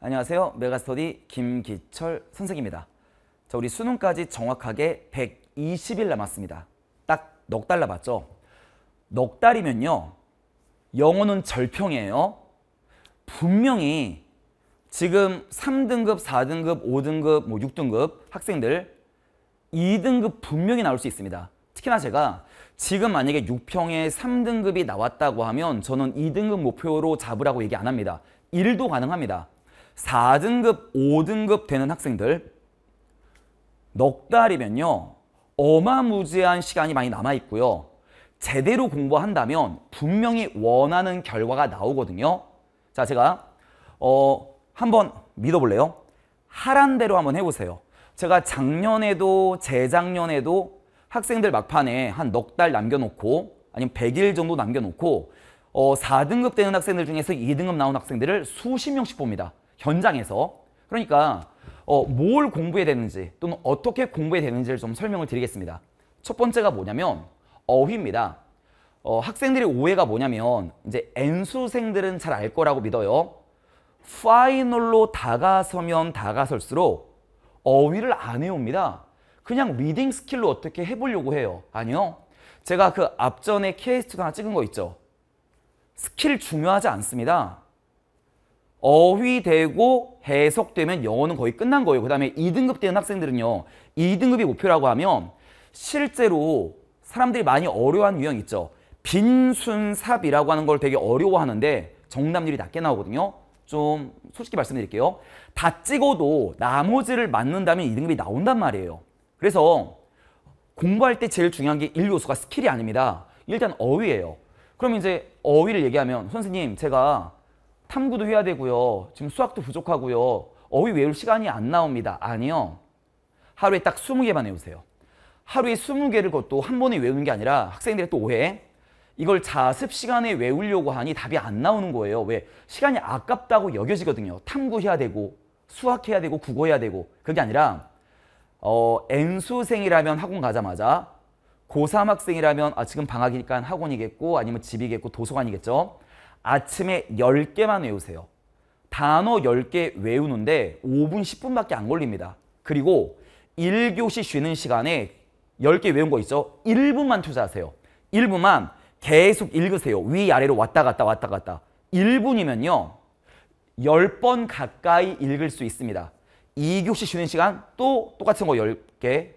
안녕하세요. 메가스터디 김기철 선생입니다. 자, 우리 수능까지 정확하게 120일 남았습니다. 딱넉달 남았죠? 넉 달이면요. 영어는 절평이에요. 분명히 지금 3등급, 4등급, 5등급, 뭐 6등급 학생들 2등급 분명히 나올 수 있습니다. 특히나 제가 지금 만약에 6평에 3등급이 나왔다고 하면 저는 2등급 목표로 잡으라고 얘기 안 합니다. 1도 가능합니다. 4등급, 5등급 되는 학생들 넉 달이면요. 어마무지한 시간이 많이 남아 있고요. 제대로 공부한다면 분명히 원하는 결과가 나오거든요. 자, 제가 어 한번 믿어볼래요? 하란 대로 한번 해보세요. 제가 작년에도 재작년에도 학생들 막판에 한 넉 달 남겨놓고 아니면 100일 정도 남겨놓고 어, 4등급 되는 학생들 중에서 2등급 나온 학생들을 수십 명씩 봅니다. 현장에서 그러니까 어, 뭘 공부해야 되는지 또는 어떻게 공부해야 되는지를 좀 설명을 드리겠습니다. 첫 번째가 뭐냐면 어휘입니다. 어, 학생들이 오해가 뭐냐면 이제 N수생들은 잘 알 거라고 믿어요. 파이널로 다가서면 다가설수록 어휘를 안 해옵니다. 그냥 리딩 스킬로 어떻게 해보려고 해요. 아니요. 제가 그 앞전에 케이스도 하나 찍은 거 있죠. 스킬 중요하지 않습니다. 어휘되고 해석되면 영어는 거의 끝난 거예요. 그 다음에 2등급 되는 학생들은요. 2등급이 목표라고 하면 실제로 사람들이 많이 어려워하는 유형 있죠. 빈순삽이라고 하는 걸 되게 어려워하는데 정답률이 낮게 나오거든요. 좀 솔직히 말씀드릴게요. 다 찍어도 나머지를 맞는다면 2등급이 나온단 말이에요. 그래서 공부할 때 제일 중요한 게 1요소가 스킬이 아닙니다. 일단 어휘예요. 그럼 이제 어휘를 얘기하면 선생님 제가 탐구도 해야 되고요. 지금 수학도 부족하고요. 어휘 외울 시간이 안 나옵니다. 아니요. 하루에 딱 20개만 외우세요. 하루에 20개를 그것도 한 번에 외우는 게 아니라 학생들의 또 오해. 이걸 자습 시간에 외우려고 하니 답이 안 나오는 거예요. 왜? 시간이 아깝다고 여겨지거든요. 탐구해야 되고 수학해야 되고 국어해야 되고 그게 아니라 어, N수생이라면 학원 가자마자 고3 학생이라면 아 지금 방학이니까 학원이겠고 아니면 집이겠고 도서관이겠죠. 아침에 10개만 외우세요. 단어 10개 외우는데 5분, 10분밖에 안 걸립니다. 그리고 1교시 쉬는 시간에 10개 외운 거 있죠? 1분만 투자하세요. 1분만 계속 읽으세요. 위아래로 왔다 갔다 왔다 갔다. 1분이면요. 10번 가까이 읽을 수 있습니다. 2교시 쉬는 시간 또 똑같은 거 10개,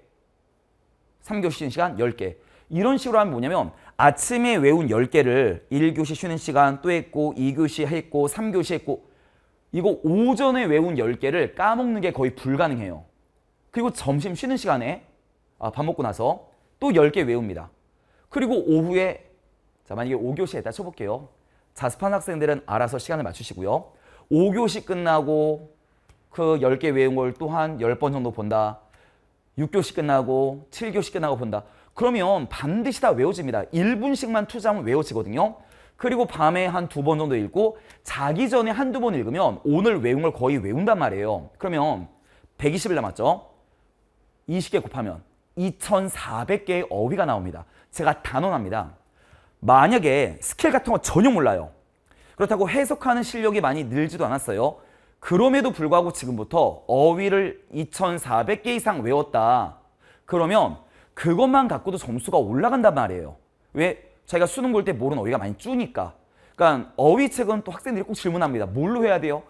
3교시 쉬는 시간 10개. 이런 식으로 하면 뭐냐면 아침에 외운 10개를 1교시 쉬는 시간 또 했고 2교시 했고 3교시 했고 이거 오전에 외운 10개를 까먹는 게 거의 불가능해요. 그리고 점심 쉬는 시간에 아, 밥 먹고 나서 또 10개 외웁니다. 그리고 오후에 자 만약에 5교시에다 쳐볼게요. 자습한 학생들은 알아서 시간을 맞추시고요. 5교시 끝나고 그 10개 외운 걸또한 10번 정도 본다. 6교시 끝나고 7교시 끝나고 본다. 그러면 반드시 다 외워집니다. 1분씩만 투자하면 외워지거든요. 그리고 밤에 한 두 번 정도 읽고 자기 전에 한 두 번 읽으면 오늘 외운 걸 거의 외운단 말이에요. 그러면 120일 남았죠? 20개 곱하면 2,400개의 어휘가 나옵니다. 제가 단언합니다. 만약에 스킬 같은 거 전혀 몰라요. 그렇다고 해석하는 실력이 많이 늘지도 않았어요. 그럼에도 불구하고 지금부터 어휘를 2,400개 이상 외웠다. 그러면 그것만 갖고도 점수가 올라간단 말이에요. 왜? 자기가 수능 볼 때 모르는 어휘가 많이 쭈니까 그러니까 어휘책은 또 학생들이 꼭 질문합니다. 뭘로 해야 돼요?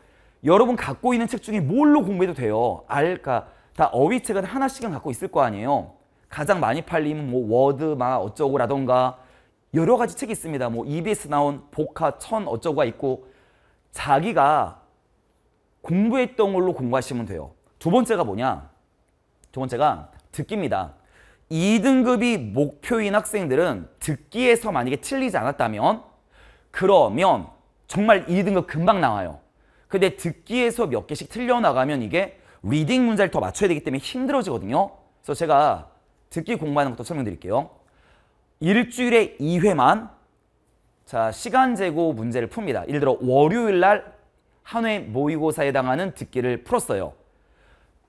여러분 갖고 있는 책 중에 뭘로 공부해도 돼요. 알까? 다 어휘책은 하나씩은 갖고 있을 거 아니에요. 가장 많이 팔리면 뭐 워드 막 어쩌고라던가 여러 가지 책이 있습니다. 뭐 EBS 나온 복화 천 어쩌고가 있고 자기가 공부했던 걸로 공부하시면 돼요. 두 번째가 뭐냐? 두 번째가 듣기입니다. 2등급이 목표인 학생들은 듣기에서 만약에 틀리지 않았다면 그러면 정말 2등급 금방 나와요. 근데 듣기에서 몇 개씩 틀려나가면 이게 리딩 문제를 더 맞춰야 되기 때문에 힘들어지거든요. 그래서 제가 듣기 공부하는 것도 설명드릴게요. 일주일에 2회만 자 시간 재고 문제를 풉니다. 예를 들어 월요일 날 한 회 모의고사에 해당하는 듣기를 풀었어요.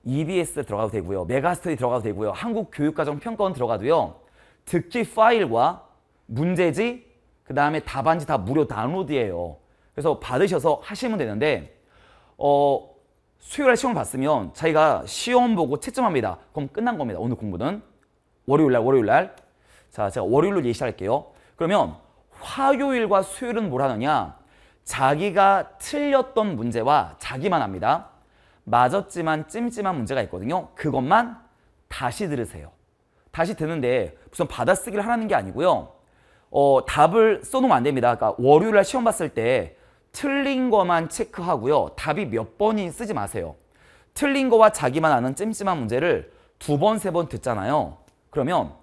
EBS 들어가도 되고요. 메가스터디 들어가도 되고요. 한국교육과정평가원 들어가도요. 듣기 파일과 문제지, 그 다음에 답안지 다 무료 다운로드예요. 그래서 받으셔서 하시면 되는데 어, 수요일에 시험을 봤으면 자기가 시험 보고 채점합니다. 그럼 끝난 겁니다. 오늘 공부는. 월요일날, 월요일날. 자, 제가 월요일로 예시할게요. 그러면 화요일과 수요일은 뭘 하느냐? 자기가 틀렸던 문제와 자기만 합니다. 맞았지만 찜찜한 문제가 있거든요. 그것만 다시 들으세요. 다시 드는데 무슨 받아쓰기를 하라는 게 아니고요. 어, 답을 써놓으면 안 됩니다. 그러니까 월요일 날 시험 봤을 때 틀린 것만 체크하고요. 답이 몇 번이 쓰지 마세요. 틀린 거와 자기만 아는 찜찜한 문제를 두 번, 세 번 듣잖아요. 그러면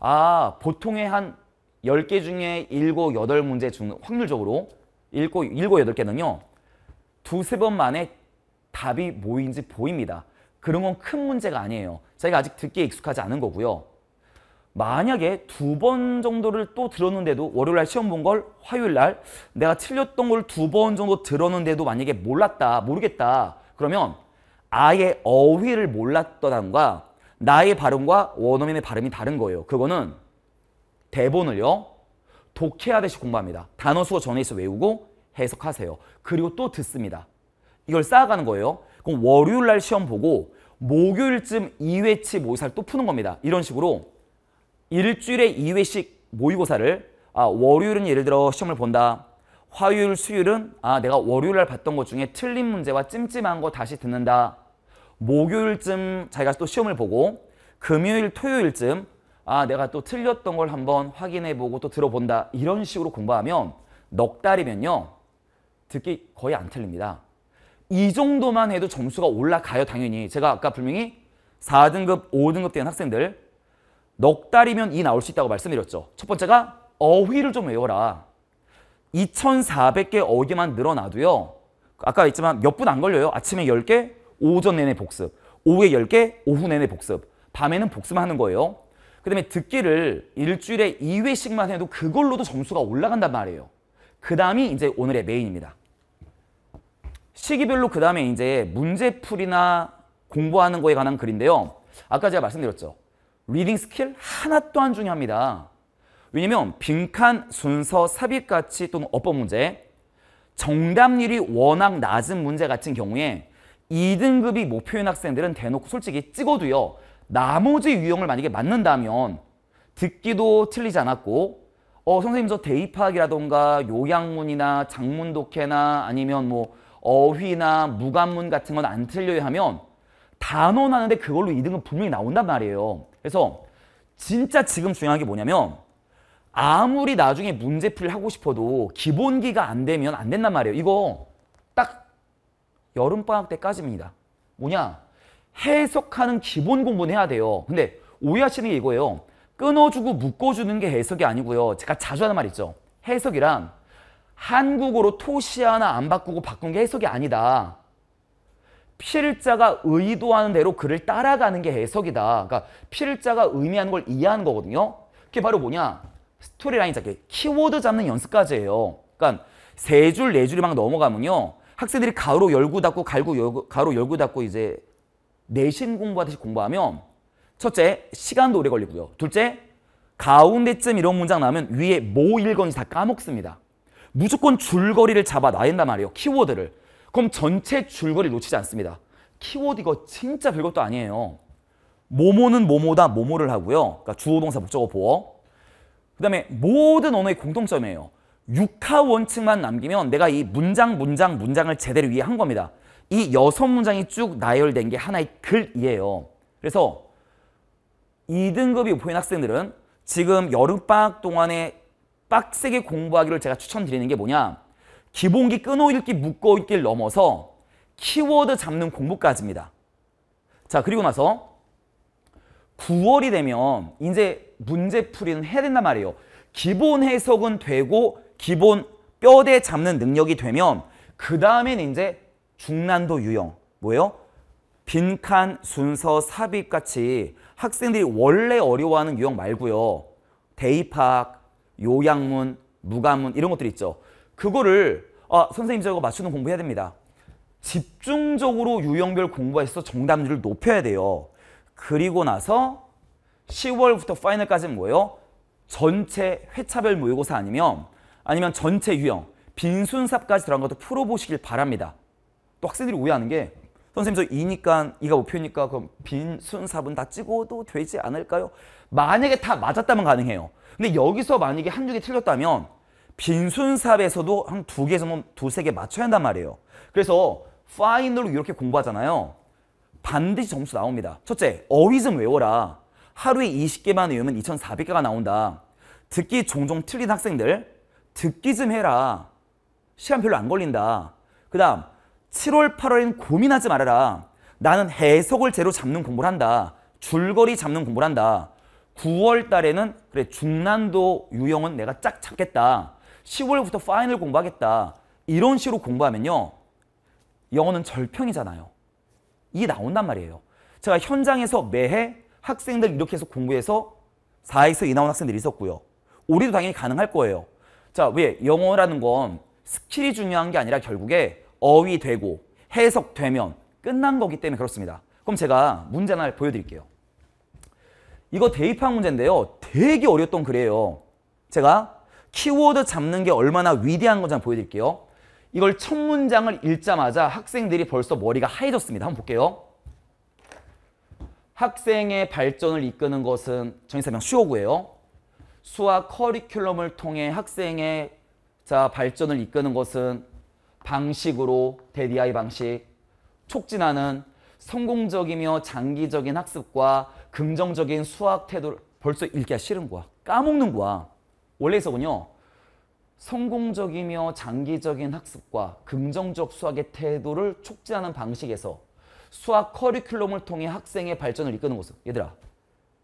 아, 보통의 한 10개 중에 7, 8문제 중 확률적으로 7, 7, 8개는요. 두 세 번 만에 답이 뭐인지 보입니다. 그런 건 큰 문제가 아니에요. 자기가 아직 듣기에 익숙하지 않은 거고요. 만약에 두 번 정도를 또 들었는데도 월요일 날 시험 본 걸 화요일 날 내가 틀렸던 걸 두 번 정도 들었는데도 만약에 몰랐다, 모르겠다. 그러면 아예 어휘를 몰랐던과 나의 발음과 원어민의 발음이 다른 거예요. 그거는 대본을요. 독해하듯이 공부합니다. 단어 수어 전에 있어 외우고 해석하세요. 그리고 또 듣습니다. 이걸 쌓아가는 거예요. 그럼 월요일 날 시험 보고 목요일쯤 2회치 모의사를 또 푸는 겁니다. 이런 식으로 일주일에 2회씩 모의고사를 아, 월요일은 예를 들어 시험을 본다. 화요일, 수요일은 아, 내가 월요일 날 봤던 것 중에 틀린 문제와 찜찜한 거 다시 듣는다. 목요일쯤 자기가 또 시험을 보고 금요일, 토요일쯤 아, 내가 또 틀렸던 걸 한번 확인해 보고 또 들어본다. 이런 식으로 공부하면 넉 달이면요. 듣기 거의 안 틀립니다. 이 정도만 해도 점수가 올라가요 당연히. 제가 아까 분명히 4등급, 5등급 된 학생들 넉 달이면 이 나올 수 있다고 말씀드렸죠. 첫 번째가 어휘를 좀 외워라. 2,400개 어휘만 늘어나도요. 아까 있지만몇 분 안 걸려요. 아침에 10개, 오전 내내 복습. 오후에 10개, 오후 내내 복습. 밤에는 복습 하는 거예요. 그 다음에 듣기를 일주일에 2회씩만 해도 그걸로도 점수가 올라간단 말이에요. 그 다음이 이제 오늘의 메인입니다. 시기별로 그 다음에 이제 문제풀이나 공부하는 거에 관한 글인데요. 아까 제가 말씀드렸죠. 리딩 스킬 하나 또한 중요합니다. 왜냐면 빈칸, 순서, 삽입 가치 또는 어법 문제, 정답률이 워낙 낮은 문제 같은 경우에 2등급이 목표인 학생들은 대놓고 솔직히 찍어도요. 나머지 유형을 만약에 맞는다면 듣기도 틀리지 않았고 어 선생님 저 대입학이라던가 요양문이나 장문독해나 아니면 뭐 어휘나 무관문 같은 건 안틀려요 하면 단어 나는데 그걸로 2등은 분명히 나온단 말이에요. 그래서 진짜 지금 중요한 게 뭐냐면 아무리 나중에 문제풀이를 하고 싶어도 기본기가 안 되면 안 된단 말이에요. 이거 딱 여름방학 때까지입니다. 뭐냐? 해석하는 기본 공부는 해야 돼요. 근데 오해하시는 게 이거예요. 끊어주고 묶어주는 게 해석이 아니고요. 제가 자주 하는 말 있죠. 해석이란 한국어로 토시 하나 안 바꾸고 바꾼 게 해석이 아니다. 필자가 의도하는 대로 그를 따라가는 게 해석이다. 그러니까 필자가 의미하는 걸 이해하는 거거든요. 그게 바로 뭐냐? 스토리라인 잡기, 키워드 잡는 연습까지예요. 그러니까 세 줄, 네 줄이 막 넘어가면요. 학생들이 가로 열고 닫고 갈고 열고, 가로 열고 닫고 이제 내신 공부하듯이 공부하면 첫째, 시간도 오래 걸리고요. 둘째, 가운데쯤 이런 문장 나오면 위에 뭐 읽었는지 다 까먹습니다. 무조건 줄거리를 잡아놔야 말이에요. 키워드를. 그럼 전체 줄거리를 놓치지 않습니다. 키워드 이거 진짜 별것도 아니에요. 모모는 모모다 모모를 하고요. 그러니까 주호동사 목적어 보어. 그 다음에 모든 언어의 공통점이에요. 육하 원칙만 남기면 내가 이 문장 문장 문장을 제대로 이해한 겁니다. 이 여섯 문장이 쭉 나열된 게 하나의 글이에요. 그래서 2등급이 보프인 학생들은 지금 여름방학 동안에 빡세게 공부하기를 제가 추천드리는 게 뭐냐 기본기 끊어읽기 묶어읽기를 넘어서 키워드 잡는 공부까지입니다. 자 그리고 나서 9월이 되면 이제 문제풀이는 해야 된단 말이에요. 기본 해석은 되고 기본 뼈대 잡는 능력이 되면 그 다음엔 이제 중난도 유형 뭐예요? 빈칸, 순서, 삽입같이 학생들이 원래 어려워하는 유형 말고요. 대입학, 요양문, 무가문 이런 것들이 있죠. 그거를 아, 선생님 저거 맞추는 공부해야 됩니다. 집중적으로 유형별 공부해서 정답률을 높여야 돼요. 그리고 나서 10월부터 파이널까지는 뭐예요? 전체 회차별 모의고사 아니면 아니면 전체 유형, 빈순삽까지 들어간 것도 풀어보시길 바랍니다. 또 학생들이 오해하는 게 선생님 저 2니까 이가 목표니까 그럼 빈순삽은 다 찍어도 되지 않을까요? 만약에 다 맞았다면 가능해요. 근데 여기서 만약에 한두 개 틀렸다면 빈순삽에서도 한 두 개 정도 두세 개 맞춰야 한단 말이에요. 그래서 파인으로 이렇게 공부하잖아요. 반드시 점수 나옵니다. 첫째, 어휘 좀 외워라. 하루에 20개만 외우면 2,400개가 나온다. 듣기 종종 틀린 학생들, 듣기 좀 해라. 시간 별로 안 걸린다. 그 다음, 7월, 8월엔 고민하지 말아라. 나는 해석을 제로 잡는 공부를 한다. 줄거리 잡는 공부를 한다. 9월 달에는 그래 중난도 유형은 내가 짝 잡겠다. 10월부터 파이널 공부하겠다. 이런 식으로 공부하면요. 영어는 절평이잖아요. 이게 나온단 말이에요. 제가 현장에서 매해 학생들 이렇게 해서 공부해서 4에서 2 나온 학생들이 있었고요. 우리도 당연히 가능할 거예요. 자, 왜? 영어라는 건 스킬이 중요한 게 아니라 결국에 어휘되고 해석되면 끝난 거기 때문에 그렇습니다. 그럼 제가 문제 하나 보여드릴게요. 이거 대입학 문제인데요. 되게 어려웠던 글이에요. 제가 키워드 잡는 게 얼마나 위대한 건지 한번 보여드릴게요. 이걸 첫 문장을 읽자마자 학생들이 벌써 머리가 하얘졌습니다. 한번 볼게요. 학생의 발전을 이끄는 것은 정의사명 수요구예요. 수학 커리큘럼을 통해 학생의 자 발전을 이끄는 것은 방식으로 대디아이 방식 촉진하는 성공적이며 장기적인 학습과 긍정적인 수학 태도를 벌써 읽기가 싫은 거야. 까먹는 거야. 원래 해석은요 성공적이며 장기적인 학습과 긍정적 수학의 태도를 촉진하는 방식에서 수학 커리큘럼을 통해 학생의 발전을 이끄는 것은 얘들아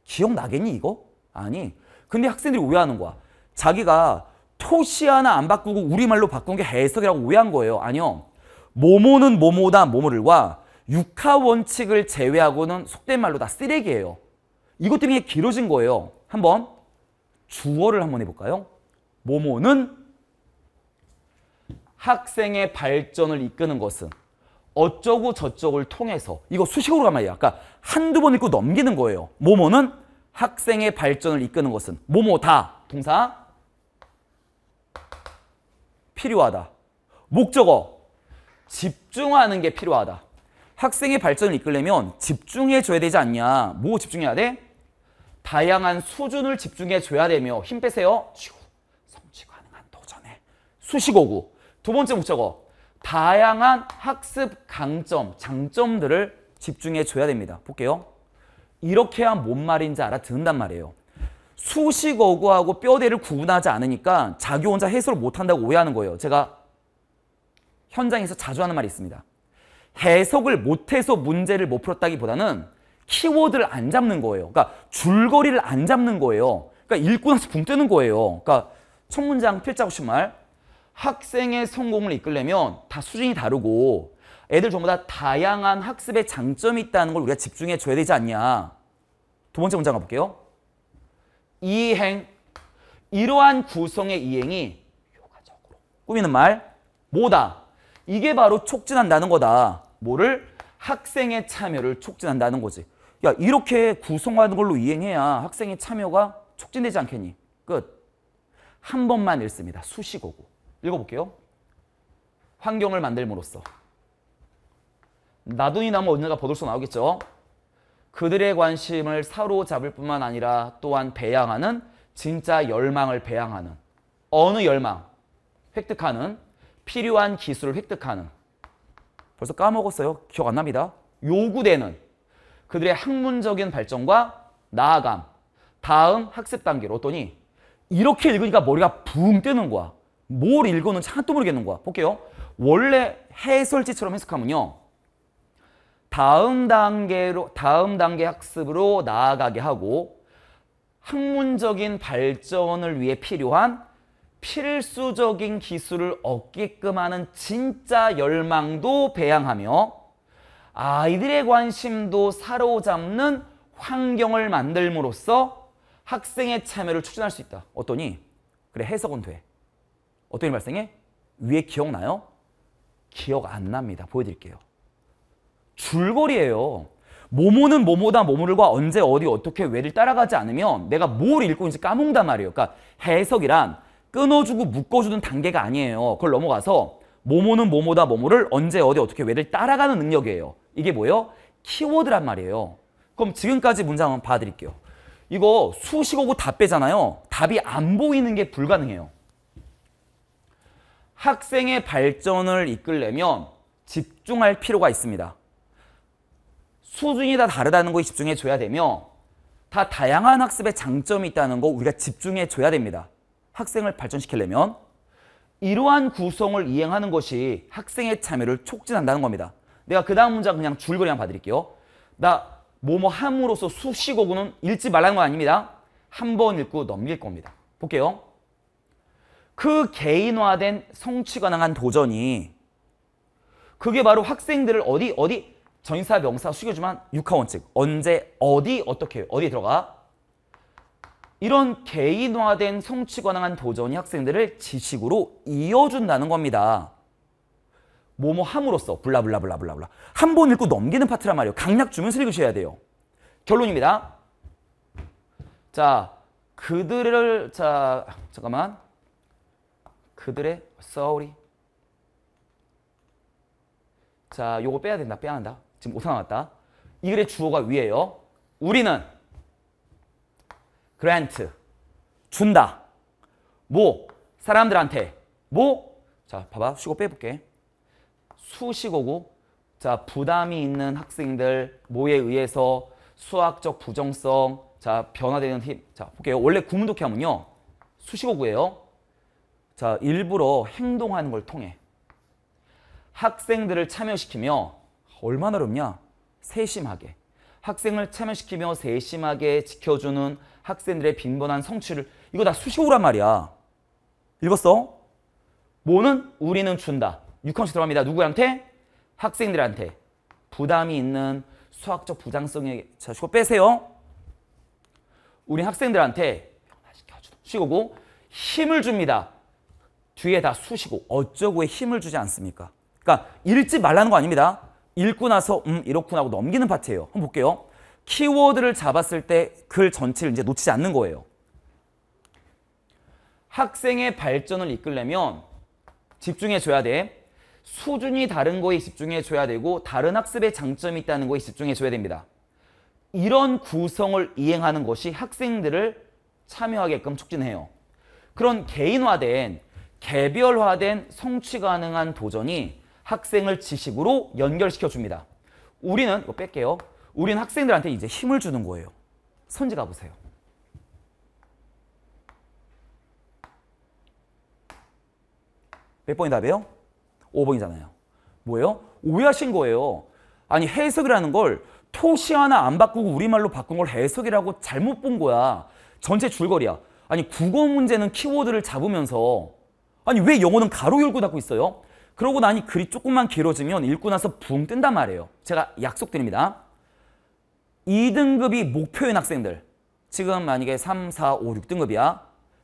기억나겠니 이거? 아니 근데 학생들이 오해하는 거야 자기가 토시 하나 안 바꾸고 우리말로 바꾼 게 해석이라고 오해한 거예요 아니요 모모는 모모다 모모를과 육하 원칙을 제외하고는 속된 말로 다 쓰레기예요. 이것 때문에 길어진 거예요. 한번 주어를 한번 해볼까요? 모모는 학생의 발전을 이끄는 것은 어쩌고 저쩌고를 통해서 이거 수식으로 가면 돼요. 아까 한두 번 읽고 넘기는 거예요. 모모는 학생의 발전을 이끄는 것은 모모다 동사 필요하다. 목적어 집중하는 게 필요하다. 학생의 발전을 이끌려면 집중해줘야 되지 않냐. 뭐 집중해야 돼? 다양한 수준을 집중해줘야 되며 힘 빼세요. 쉬고 성취 가능한 도전에 수식어구. 두 번째 목적어. 다양한 학습 강점, 장점들을 집중해줘야 됩니다. 볼게요. 이렇게 해야 뭔 말인지 알아듣는단 말이에요. 수식어구하고 뼈대를 구분하지 않으니까 자기 혼자 해소를 못한다고 오해하는 거예요. 제가 현장에서 자주 하는 말이 있습니다. 해석을 못해서 문제를 못 풀었다기보다는 키워드를 안 잡는 거예요. 그러니까 줄거리를 안 잡는 거예요. 그러니까 읽고 나서 붕 뜨는 거예요. 그러니까 첫 문장 필자고시 말 학생의 성공을 이끌려면 다 수준이 다르고 애들 전부 다 다양한 학습의 장점이 있다는 걸 우리가 집중해 줘야 되지 않냐. 두 번째 문장 가볼게요. 이행 이러한 구성의 이행이 효과적으로 꾸미는 말 뭐다? 이게 바로 촉진한다는 거다. 뭐를 학생의 참여를 촉진한다는 거지. 야 이렇게 구성하는 걸로 이행해야 학생의 참여가 촉진되지 않겠니? 끝. 한 번만 읽습니다. 수식어고. 읽어볼게요. 환경을 만들므로써 나돈이 나면 언젠가 버들서 나오겠죠. 그들의 관심을 사로잡을 뿐만 아니라 또한 배양하는 진짜 열망을 배양하는 어느 열망? 획득하는 필요한 기술을 획득하는 벌써 까먹었어요. 기억 안 납니다. 요구되는 그들의 학문적인 발전과 나아감, 다음 학습 단계로 어니 이렇게 읽으니까 머리가 붕 뜨는 거야. 뭘 읽어는 하나도 모르겠는 거야. 볼게요. 원래 해설지처럼 해석하면요. 다음 단계로 다음 단계 학습으로 나아가게 하고 학문적인 발전을 위해 필요한 필수적인 기술을 얻게끔 하는 진짜 열망도 배양하며 아이들의 관심도 사로잡는 환경을 만들므로써 학생의 참여를 추진할수 있다. 어떠니? 그래 해석은 돼. 어떤 일 발생해? 위에 기억나요? 기억 안 납니다. 보여드릴게요. 줄거리예요. 모모는 모모다 모모를과 언제 어디 어떻게 왜를 따라가지 않으면 내가 뭘 읽고 있는지 까먹는단 말이에요. 그러니까 해석이란 끊어주고 묶어주는 단계가 아니에요. 그걸 넘어가서 모모는 모모다 모모를 언제 어디 어떻게 왜를 따라가는 능력이에요. 이게 뭐예요? 키워드란 말이에요. 그럼 지금까지 문장 한번 봐드릴게요. 이거 수식어고 답 빼잖아요. 답이 안 보이는 게 불가능해요. 학생의 발전을 이끌려면 집중할 필요가 있습니다. 수준이 다 다르다는 거에 집중해줘야 되며 다 다양한 학습의 장점이 있다는 거 우리가 집중해줘야 됩니다. 학생을 발전시키려면 이러한 구성을 이행하는 것이 학생의 참여를 촉진한다는 겁니다. 내가 그 다음 문장 그냥 줄거리만 봐드릴게요. 나 뭐뭐 함으로써 수시고구는 읽지 말라는 건 아닙니다. 한 번 읽고 넘길 겁니다. 볼게요. 그 개인화된 성취 가능한 도전이 그게 바로 학생들을 어디 어디 전사 명사 숙여주만 육하원칙 언제 어디 어떻게 어디에 들어가 이런 개인화된 성취 관한 도전이 학생들을 지식으로 이어준다는 겁니다. 뭐뭐 함으로써 블라블라블라블라블라 한 번 읽고 넘기는 파트란 말이에요. 강약 주문 읽으셔야 돼요. 결론입니다. 자, 그들을 자 잠깐만 그들의 sorry 자 요거 빼야 된다 빼야 한다 지금 오타 왔다 이글의 주어가 위에요 우리는 grant 준다. 뭐 사람들한테 뭐 자, 봐봐. 수고 빼볼게. 수식어고 자, 부담이 있는 학생들 뭐에 의해서 수학적 부정성 자, 변화되는 힘. 자, 볼게요. 원래 구문독해 하면요. 수식어구예요. 자, 일부러 행동하는 걸 통해 학생들을 참여시키며 얼마나 어렵냐? 세심하게 학생을 참여시키며 세심하게 지켜주는 학생들의 빈번한 성취를 이거 다수시어란 말이야. 읽었어? 뭐는 우리는 준다. 6항씩 들어갑니다. 누구한테? 학생들한테. 부담이 있는 수학적 부장성의 자식고 빼세요. 우리 학생들한테 아, 시고 힘을 줍니다. 뒤에 다 수시고 어쩌고에 힘을 주지 않습니까? 그러니까 읽지 말라는 거 아닙니다. 읽고 나서 음 이렇구나 하고 넘기는 파트예요. 한번 볼게요. 키워드를 잡았을 때 글 전체를 이제 놓치지 않는 거예요. 학생의 발전을 이끌려면 집중해 줘야 돼. 수준이 다른 거에 집중해 줘야 되고 다른 학습의 장점이 있다는 거에 집중해 줘야 됩니다. 이런 구성을 이행하는 것이 학생들을 참여하게끔 촉진해요. 그런 개인화된 개별화된 성취 가능한 도전이 학생을 지식으로 연결시켜 줍니다. 우리는 이거 뺄게요. 우리는 학생들한테 이제 힘을 주는 거예요. 선지 가보세요. 몇 번이 답이에요? 5번이잖아요. 뭐예요? 오해하신 거예요. 아니 해석이라는 걸 토시 하나 안 바꾸고 우리말로 바꾼 걸 해석이라고 잘못 본 거야. 전체 줄거리야. 아니 국어 문제는 키워드를 잡으면서 아니 왜 영어는 가로 열고 닫고 있어요? 그러고 나니 글이 조금만 길어지면 읽고 나서 붕 뜬단 말이에요. 제가 약속드립니다. 2등급이 목표인 학생들. 지금 만약에 3, 4, 5, 6등급이야.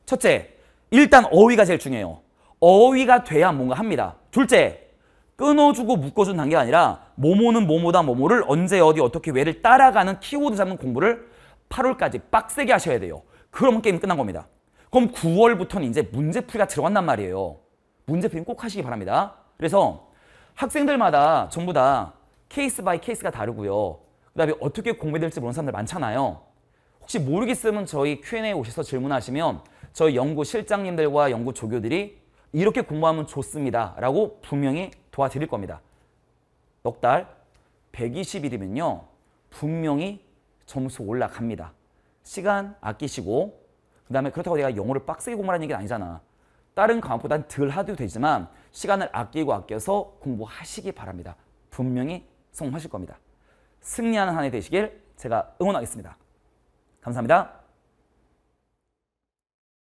첫째, 일단 어휘가 제일 중요해요. 어휘가 돼야 뭔가 합니다. 둘째, 끊어주고 묶어준 단계가 아니라 모모는 모모다 모모를 언제 어디 어떻게 왜를 따라가는 키워드 잡는 공부를 8월까지 빡세게 하셔야 돼요. 그럼 게임 끝난 겁니다. 그럼 9월부터는 이제 문제풀이가 들어간단 말이에요. 문제풀이 꼭 하시기 바랍니다. 그래서 학생들마다 전부 다 케이스 바이 케이스가 다르고요. 그 다음에 어떻게 공부될지 모르는 사람들 많잖아요. 혹시 모르겠으면 저희 Q&A 에 오셔서 질문하시면 저희 연구 실장님들과 연구 조교들이 이렇게 공부하면 좋습니다. 라고 분명히 도와드릴 겁니다. 넉달 120일이면요. 분명히 점수 올라갑니다. 시간 아끼시고 그 다음에 그렇다고 내가 영어를 빡세게 공부하는 게 아니잖아. 다른 과목보다는 덜 하도 되지만 시간을 아끼고 아껴서 공부하시기 바랍니다. 분명히 성공하실 겁니다. 승리하는 한 해 되시길 제가 응원하겠습니다. 감사합니다.